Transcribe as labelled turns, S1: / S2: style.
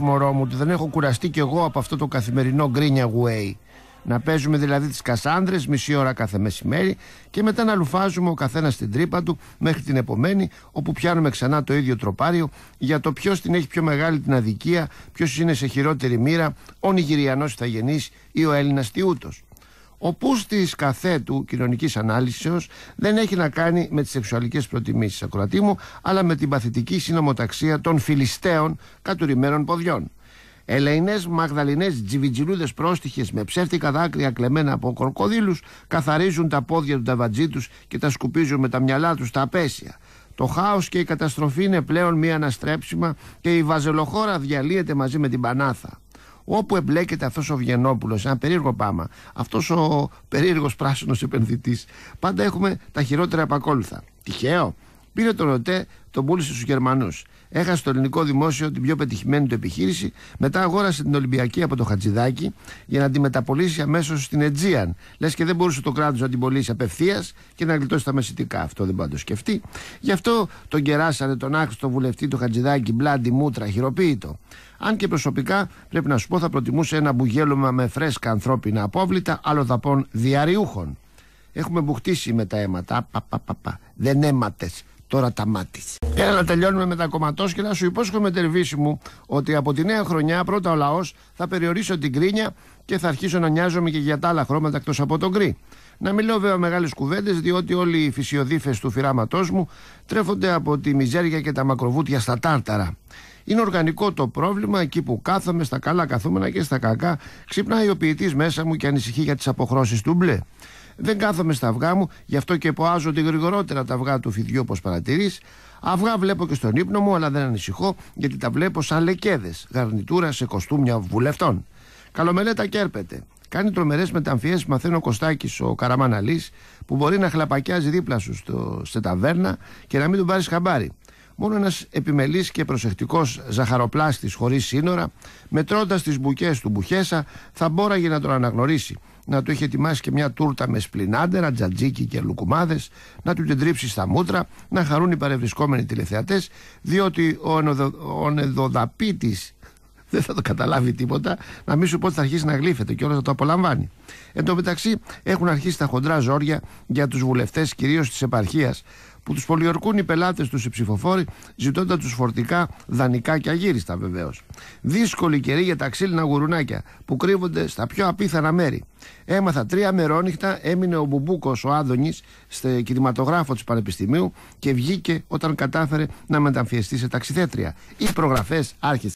S1: μωρό μου ότι δεν έχω κουραστεί κι εγώ από αυτό το καθημερινό γκρίνια γουέι. Να παίζουμε δηλαδή τις κασάνδρες μισή ώρα κάθε μεσημέρι και μετά να λουφάζουμε ο καθένας την τρύπα του μέχρι την επομένη όπου πιάνουμε ξανά το ίδιο τροπάριο για το ποιος την έχει πιο μεγάλη την αδικία, ποιος είναι σε χειρότερη μοίρα, ο Νιγηριανός γεννήσει ή ο Έλληνας Τιούτος. Ο πούστη καθέτου κοινωνικής ανάλυση δεν έχει να κάνει με τις σεξουαλικές προτιμήσεις, ακροατή μου, αλλά με την παθητική συνομοταξία των φιλιστέων κατουρημένων ποδιών. Ελεηνές Μαγδαλινές τζιβιτζιλούδες πρόστιχες με ψεύτικα δάκρυα κλεμμένα από κορκοδίλου καθαρίζουν τα πόδια του ταβατζή τους και τα σκουπίζουν με τα μυαλά τους τα απέσια. Το χάος και η καταστροφή είναι πλέον μία αναστρέψιμα και η βαζελοχώρα διαλύεται μαζί με την πανάθα όπου εμπλέκεται αυτός ο Βιενόπουλος, ένα περίεργο πάμα, αυτός ο περίεργος πράσινος επενδυτής, πάντα έχουμε τα χειρότερα επακόλουθα. Τυχαίο, Πήρε τον ΟΤΕ, τον πούλησε στους Γερμανούς. Έχασε το ελληνικό δημόσιο την πιο πετυχημένη του επιχείρηση. Μετά αγόρασε την Ολυμπιακή από το Χατζηδάκι για να την μεταπολίσει αμέσως στην Αιτζίαν. Λες και δεν μπορούσε το κράτος να την πωλήσει απευθείας και να γλιτώσει τα μεσητικά. Αυτό δεν μπορεί να το σκεφτεί. Γι' αυτό τον κεράσανε τον άχρηστο βουλευτή του Χατζηδάκι, μπλάντι μούτρα, χειροποίητο. Αν και προσωπικά πρέπει να σου πω θα προτιμούσε ένα μπουγέλωμα με φρέσκα ανθρώπινα απόβλητα δαπών διαριούχων. Έχουμε μπουχτίσει με τα αίματα. Πα, πα, πα, πα. Δεν αίματες τώρα τα μάτια. Έλα να τελειώνουμε με τα κομματός και να σου υπόσχομαι τερβίση μου ότι από τη νέα χρονιά πρώτα ο λαός θα περιορίσω την κρίνια και θα αρχίσω να νοιάζομαι και για τα άλλα χρώματα εκτός από τον γκρι. Να μιλώ βέβαια μεγάλες κουβέντες, διότι όλοι οι φυσιοδίφες του φυράματός μου τρέφονται από τη μιζέρια και τα μακροβούτια στα τάρταρα. Είναι οργανικό το πρόβλημα εκεί που κάθομαι, στα καλά καθούμενα και στα κακά. Ξυπνάει ο ποιητής μέσα μου και ανησυχεί για τις αποχρώσεις του μπλε. Δεν κάθομαι στα αυγά μου, γι' αυτό και ποάζονται γρηγορότερα τα αυγά του φιδιού όπως παρατηρείς. Αυγά βλέπω και στον ύπνο μου, αλλά δεν ανησυχώ, γιατί τα βλέπω σαν λεκέδες, γαρνιτούρα σε κοστούμια βουλευτών. Καλομελέτα κέρπεται. Κάνει τρομερές μεταμφιέ, μαθαίνει ο Κωστάκης, ο Καραμαναλής, που μπορεί να χλαπακιάζει δίπλα σου στο, σε ταβέρνα και να μην του πάρεις χαμπάρι. Μόνο ένας επιμελής και προσεκτικός ζαχαροπλάστης χωρίς σύνορα, μετρώντας τις μπουκές του Μπουχέσα, θα μπόραγε να τον αναγνωρίσει να του έχει ετοιμάσει και μια τούρτα με σπλινάντερα, τζατζίκι και λουκουμάδες, να του την τρίψει στα μούτρα, να χαρούν οι παρευρισκόμενοι τηλεθεατές, διότι ο, ενοδο, δεν θα το καταλάβει τίποτα, να μην σου πω ότι θα αρχίσει να γλύφεται και όλα θα το απολαμβάνει. Εν τω μεταξύ έχουν αρχίσει τα χοντρά ζόρια για τους βουλευτές, κυρίως της επαρχίας, που τους πολιορκούν οι πελάτες τους οι ψηφοφόροι, ζητώντα τους φορτικά, δανεικά και αγύριστα βεβαίως. Δύσκολη καιρή για τα ξύλινα γουρουνάκια που κρύβονται στα πιο απίθανα μέρη. Έμαθα τρία μερόνυχτα, έμεινε ο Μπουμπούκος ο Άδωνης, στο κινηματογράφο τη Πανεπιστημίου και βγήκε όταν κατάφερε να μεταμφιεστεί σε ταξιδέτρια. Οι προγραφές άρχισαν.